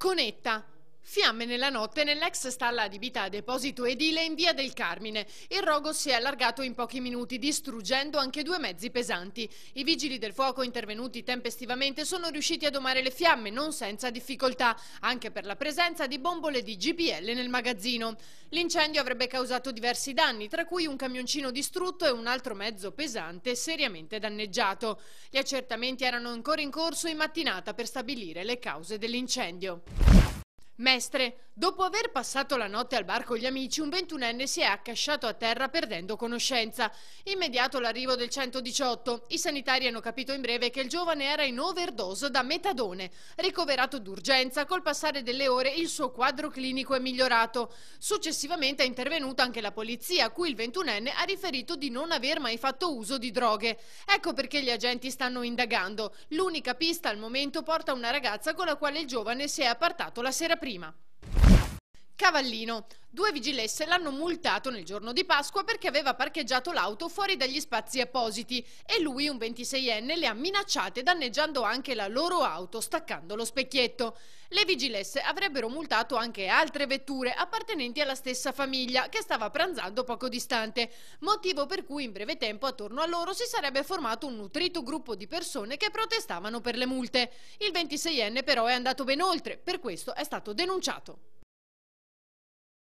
Conetta Fiamme nella notte nell'ex stalla di vita a deposito edile in via del Carmine. Il rogo si è allargato in pochi minuti, distruggendo anche due mezzi pesanti. I vigili del fuoco intervenuti tempestivamente sono riusciti a domare le fiamme, non senza difficoltà, anche per la presenza di bombole di GPL nel magazzino. L'incendio avrebbe causato diversi danni, tra cui un camioncino distrutto e un altro mezzo pesante seriamente danneggiato. Gli accertamenti erano ancora in corso in mattinata per stabilire le cause dell'incendio. Mestre, dopo aver passato la notte al bar con gli amici, un ventunenne si è accasciato a terra perdendo conoscenza. Immediato l'arrivo del 118. I sanitari hanno capito in breve che il giovane era in overdose da metadone. Ricoverato d'urgenza, col passare delle ore il suo quadro clinico è migliorato. Successivamente è intervenuta anche la polizia, a cui il ventunenne ha riferito di non aver mai fatto uso di droghe. Ecco perché gli agenti stanno indagando. L'unica pista al momento porta una ragazza con la quale il giovane si è appartato la sera prima prima. Cavallino. Due vigilesse l'hanno multato nel giorno di Pasqua perché aveva parcheggiato l'auto fuori dagli spazi appositi e lui, un 26enne, le ha minacciate danneggiando anche la loro auto staccando lo specchietto. Le vigilesse avrebbero multato anche altre vetture appartenenti alla stessa famiglia che stava pranzando poco distante, motivo per cui in breve tempo attorno a loro si sarebbe formato un nutrito gruppo di persone che protestavano per le multe. Il 26enne però è andato ben oltre, per questo è stato denunciato.